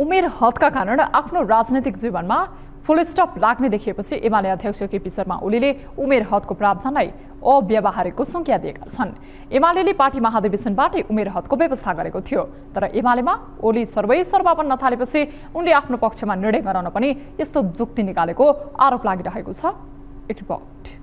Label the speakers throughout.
Speaker 1: उमेर हदका कारण आफ्नो राजनैतिक जीवनमा फुल स्टप लाग्ने देखिएपछि एमाले अध्यक्ष केपी शर्मा ओलीले उमेर हदको प्रावधानलाई अव्यावहारिकको संज्ञा दिएका छन् एमाले पार्टी महाधिवेशनबाटै उमेर हदको व्यवस्था गरेको थियो तर एमालेमा ओली सर्वै सर्वापन नथालेपछि उनले आफ्नो पक्षमा निर्णय गराउन पनि यस्तो जुक्ति निकालेको आरोप लागिरहेको छ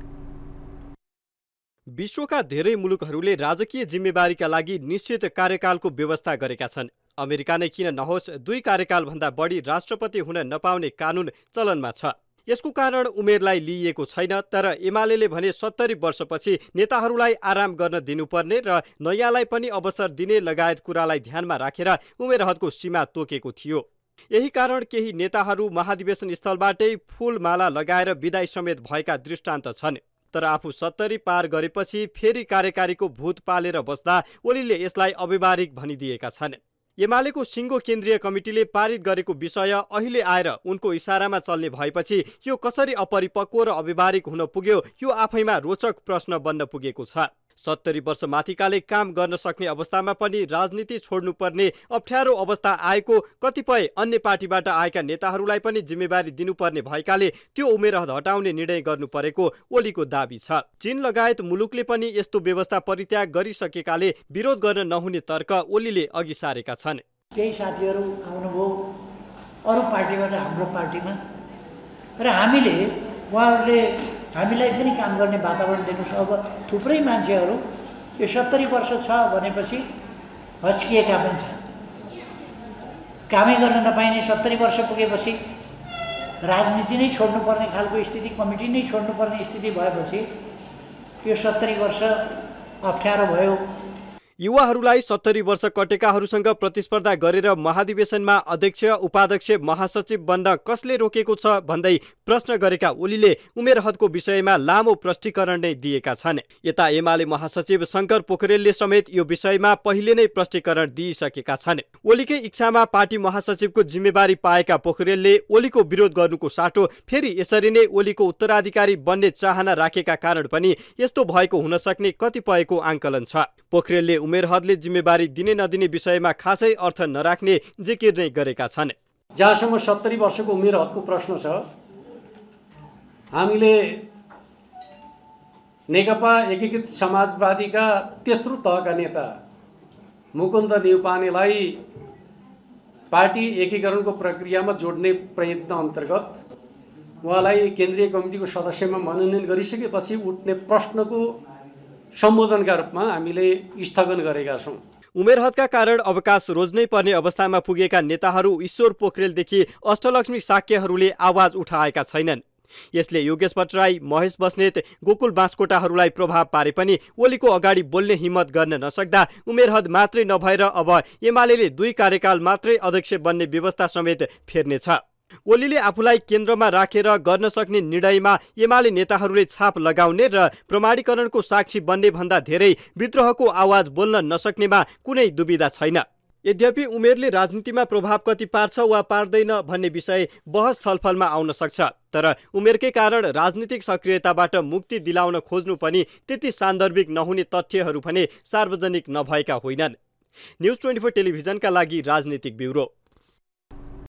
Speaker 1: विश्वका धेरै मुलुकहरूले राजकीय जिम्मेवारीका लागि निश्चित कार्यकालको व्यवस्था गरेका छन् अमेरिका नै किन नहोस् दुई कार्यकालभन्दा बढी राष्ट्रपति हुन नपाउने कानुन चलनमा छ यसको कारण उमेरलाई लिइएको छैन तर एमाले भने सत्तरी वर्षपछि नेताहरूलाई आराम गर्न दिनुपर्ने र नयाँलाई पनि अवसर दिने लगायत कुरालाई ध्यानमा राखेर उमेर हदको सीमा तोकेको थियो यही कारण केही नेताहरू महाधिवेशन स्थलबाटै फूलमाला लगाएर विदाई समेत भएका दृष्टान्त छन् तर आफू सत्तरी पार गरेपछि फेरि कार्यकारीको भूत पालेर बस्दा ओलीले यसलाई अव्यवहारिक भनिदिएका छन् एमालेको सिङ्गो केन्द्रीय कमिटिले पारित गरेको विषय अहिले आएर उनको इसारामा चल्ने भएपछि यो कसरी अपरिपक्व र अव्यवहारिक हुन पुग्यो यो आफैमा रोचक प्रश्न बन्न पुगेको छ सत्तरी माथिकाले काम गर्न सक्ने अवस्थामा पनि राजनीति छोड्नुपर्ने अप्ठ्यारो अवस्था आएको कतिपय अन्य पार्टीबाट आएका नेताहरूलाई पनि जिम्मेवारी दिनुपर्ने भएकाले त्यो उमेर हटाउने निर्णय गर्नु परेको ओलीको दावी छ चीन लगायत मुलुकले पनि यस्तो व्यवस्था परित्याग गरिसकेकाले विरोध गर्न नहुने तर्क ओलीले अघि सारेका छन्
Speaker 2: केही साथीहरू आउनुभयो अरू पार्टीबाट हाम्रो पार्टीमा र हामीले उहाँहरूले हामीलाई पनि काम गर्ने वातावरण दिनुहोस् अब थुप्रै मान्छेहरू यो सत्तरी वर्ष छ भनेपछि हस्किएका पनि छन् कामै गर्न नपाइने सत्तरी वर्ष पुगेपछि राजनीति नै छोड्नुपर्ने खालको स्थिति कमिटी नै छोड्नुपर्ने स्थिति भएपछि यो सत्तरी वर्ष अप्ठ्यारो
Speaker 1: भयो युवाहरूलाई सत्तरी वर्ष कटेकाहरूसँग प्रतिस्पर्धा गरेर महाधिवेशनमा अध्यक्ष उपाध्यक्ष महासचिव बन्न कसले रोकेको छ भन्दै प्रश्न गरेका ओलीले उमेर हदको विषयमा लामो प्रष्टीकरण नै दिएका छन् यता एमाले महासचिव शङ्कर पोखरेलले समेत यो विषयमा पहिले नै प्रष्टीकरण दिइसकेका छन् ओलीकै इच्छामा पार्टी महासचिवको जिम्मेवारी पाएका पोखरेलले ओलीको विरोध गर्नुको साटो फेरि यसरी नै ओलीको उत्तराधिकारी बन्ने चाहना राखेका कारण पनि यस्तो भएको हुन सक्ने कतिपयको आङ्कलन छ पोखरेलले उमेर हदले जिम्मेवारी दिने नदिने विषयमा खासै अर्थ नराख्ने जिकिर नै
Speaker 3: गरेका छन् जहाँसम्म सत्तरी वर्षको उमेर हदको प्रश्न छ हामीले नेकपा एकीकृत समाजवादीका तेस्रो तहका नेता मुकुन्द न्युपानेलाई पार्टी एकीकरणको प्रक्रियामा जोड्ने प्रयत्न अन्तर्गत उहाँलाई केन्द्रीय कमिटीको सदस्यमा मनोनयन गरिसकेपछि उठ्ने प्रश्नको सम्बोधनका रूपमा हामीले स्थगन गरेका छौँ उमेरहदका कारण अवकाश रोज्नै पर्ने अवस्थामा पुगेका
Speaker 1: नेताहरू ईश्वर पोखरेलदेखि अष्टलक्ष्मी साक्यहरूले आवाज उठाएका छैनन् यसले योगेश भट्टराई महेश बस्नेत गोकुल बाँसकोटाहरूलाई प्रभाव पारे पनि ओलीको अगाडि बोल्ने हिम्मत गर्न नसक्दा उमेरहद मात्रै नभएर अब एमाले दुई कार्यकाल मात्रै अध्यक्ष बन्ने व्यवस्था समेत फेर्नेछ ओलीले आफूलाई केन्द्रमा राखेर रा गर्न सक्ने निर्णयमा एमाले नेताहरूले छाप लगाउने र प्रमाणीकरणको साक्षी बन्ने भन्दा धेरै विद्रोहको आवाज बोल्न नसक्नेमा कुनै दुविधा छैन यद्यपि उमेरले राजनीतिमा प्रभाव कति पार्छ वा पार्दैन भन्ने विषय बहस छलफलमा आउन सक्छ तर उमेरकै कारण राजनीतिक सक्रियताबाट मुक्ति दिलाउन खोज्नु पनि त्यति सान्दर्भिक नहुने तथ्यहरू भने सार्वजनिक नभएका होइनन् न्युज ट्वेन्टी फोर टेलिभिजनका लागि राजनीतिक ब्युरो